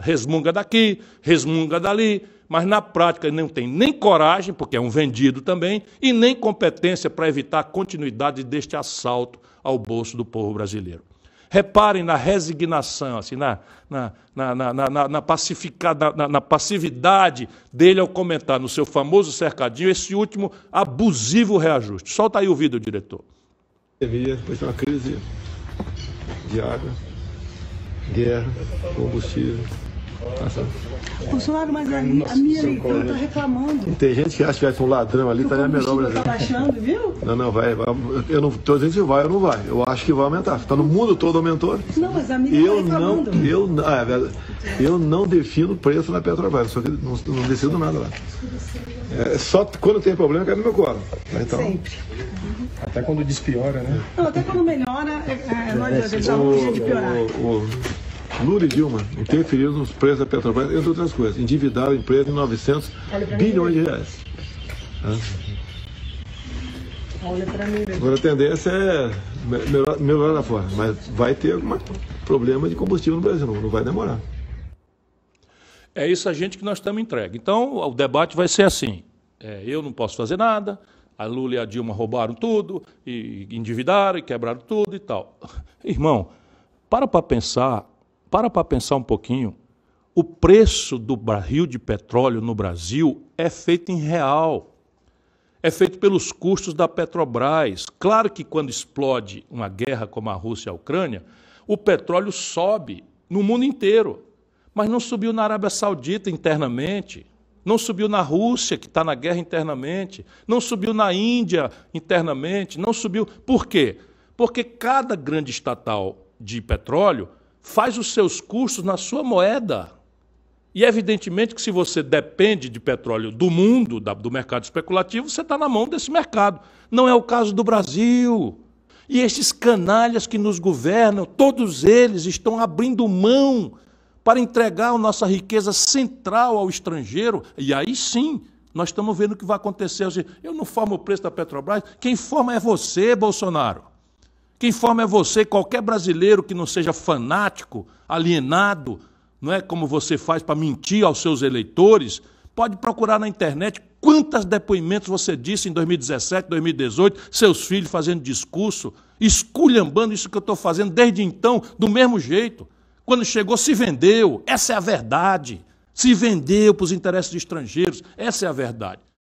Resmunga daqui, resmunga dali, mas na prática não tem nem coragem, porque é um vendido também, e nem competência para evitar a continuidade deste assalto ao bolso do povo brasileiro. Reparem na resignação, assim, na, na, na, na, na, na, na, na passividade dele ao comentar no seu famoso cercadinho esse último abusivo reajuste. Solta aí o vídeo, diretor. Depois de uma crise de água, guerra, combustível, Bolsonaro, mas a, a minha leitura tá reclamando. Tem gente que acha que vai ser um ladrão ali, estaria melhor Brasil. está tá baixando, viu? Não, não, vai. vai eu não estou dizendo se vai ou não vai. Eu acho que vai aumentar. Está no mundo todo aumentou. Não, mas a minha tá eu tá não, eu, ah, é eu não defino preço na Petrobras. Eu não, não decido nada lá. É, só quando tem problema, cai no meu colo. Tá, então, Sempre. Até quando despiora, né? Não, até quando melhora, é, é, né, não adianta, já de piorar. O, o, Lula e Dilma interferiram nos preços da Petrobras, entre outras coisas. Endividaram a empresa em 900 bilhões de né? reais. Né? Agora a tendência é melhorar, melhorar lá fora, mas vai ter algum problema de combustível no Brasil, não vai demorar. É isso a gente que nós estamos entregue. Então o debate vai ser assim: é, eu não posso fazer nada, a Lula e a Dilma roubaram tudo, e endividaram, e quebraram tudo e tal. Irmão, para para pensar para para pensar um pouquinho. O preço do barril de petróleo no Brasil é feito em real. É feito pelos custos da Petrobras. Claro que quando explode uma guerra como a Rússia e a Ucrânia, o petróleo sobe no mundo inteiro. Mas não subiu na Arábia Saudita internamente, não subiu na Rússia, que está na guerra internamente, não subiu na Índia internamente, não subiu. Por quê? Porque cada grande estatal de petróleo faz os seus custos na sua moeda. E evidentemente que se você depende de petróleo do mundo, do mercado especulativo, você está na mão desse mercado. Não é o caso do Brasil. E esses canalhas que nos governam, todos eles estão abrindo mão para entregar a nossa riqueza central ao estrangeiro. E aí sim, nós estamos vendo o que vai acontecer. Eu não formo o preço da Petrobras, quem forma é você, Bolsonaro. Quem informe é você, qualquer brasileiro que não seja fanático, alienado, não é como você faz para mentir aos seus eleitores, pode procurar na internet quantos depoimentos você disse em 2017, 2018, seus filhos fazendo discurso, esculhambando isso que eu estou fazendo desde então, do mesmo jeito. Quando chegou, se vendeu, essa é a verdade. Se vendeu para os interesses estrangeiros, essa é a verdade.